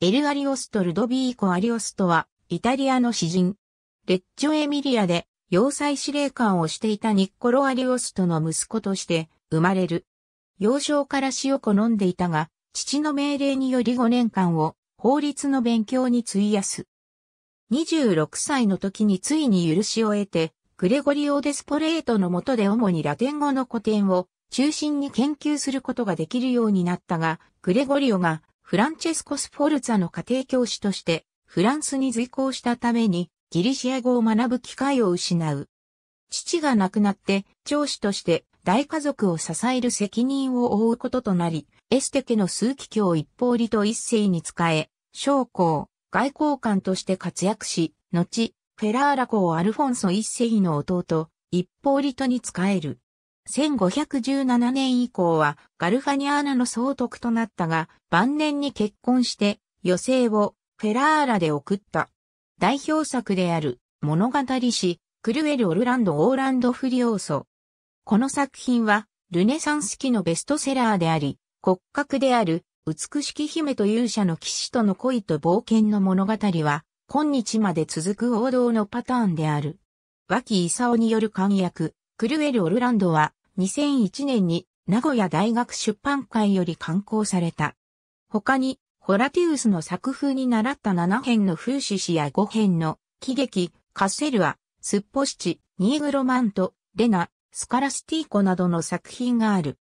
エル・アリオスト・ルドビーコ・アリオストは、イタリアの詩人。レッジョ・エミリアで、要塞司令官をしていたニッコロ・アリオストの息子として、生まれる。幼少から詩を好んでいたが、父の命令により5年間を、法律の勉強に費やす。26歳の時についに許しを得て、グレゴリオ・デスポレートの下で主にラテン語の古典を中心に研究することができるようになったが、グレゴリオがフランチェスコ・スフォルツァの家庭教師としてフランスに随行したためにギリシア語を学ぶ機会を失う。父が亡くなって長子として大家族を支える責任を負うこととなり、エステ家の数奇教一方利と一世に仕え、将校、外交官として活躍し、後、フェラーラ公アルフォンソ一世の弟、一方利とに仕える。1517年以降はガルファニアーナの総督となったが、晩年に結婚して余生をフェラーラで送った。代表作である物語詩、クルエル・オルランド・オーランド・フリオーソ。この作品はルネサンス期のベストセラーであり、骨格である美しき姫と勇者の騎士との恋と冒険の物語は、今日まで続く王道のパターンである。脇夫による簡訳、クルエル・オルランドは、2001年に名古屋大学出版会より刊行された。他に、ホラティウスの作風に習った7編の風刺詩や5編の喜劇、カッセルア、スッポシチ、ニーグロマント、レナ、スカラスティーコなどの作品がある。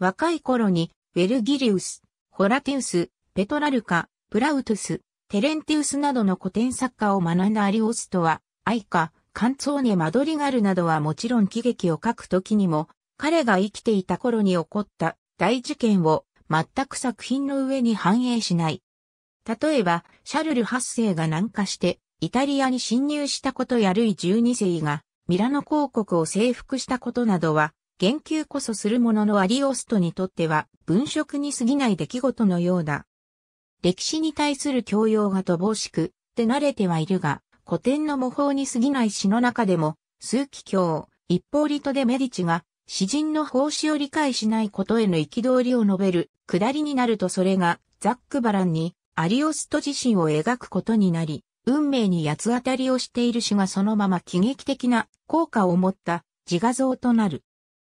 若い頃に、ウェルギリウス、ホラティウス、ペトラルカ、プラウトゥス、テレンティウスなどの古典作家を学んだアリオストは、愛カ、カンツォーネ・マドリガルなどはもちろん喜劇を書くときにも、彼が生きていた頃に起こった大事件を全く作品の上に反映しない。例えば、シャルル8世が南下して、イタリアに侵入したことやルイ12世が、ミラノ公国を征服したことなどは、言及こそするもののアリオストにとっては、文職に過ぎない出来事のようだ。歴史に対する教養が乏しく、って慣れてはいるが、古典の模倣に過ぎない詩の中でも、数奇教、一方リトでメディチが詩人の奉仕を理解しないことへの憤りを述べる、下りになるとそれが、ザックバランに、アリオスト自身を描くことになり、運命に八つ当たりをしている詩がそのまま喜劇的な効果を持った自画像となる。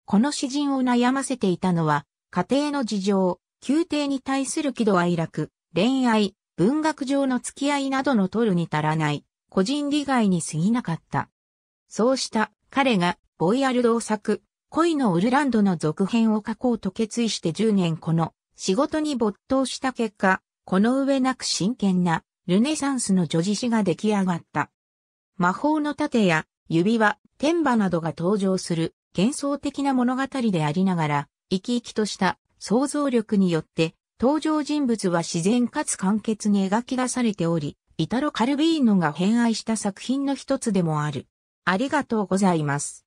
この詩人を悩ませていたのは、家庭の事情、宮廷に対する喜怒哀楽、恋愛、文学上の付き合いなどの取るに足らない、個人利害に過ぎなかった。そうした彼がボイアルドを作、恋のウルランドの続編を書こうと決意して10年この仕事に没頭した結果、この上なく真剣なルネサンスの女子詩が出来上がった。魔法の盾や指輪、天馬などが登場する幻想的な物語でありながら、生き生きとした想像力によって登場人物は自然かつ簡潔に描き出されており、イタロ・カルビーノが偏愛した作品の一つでもある。ありがとうございます。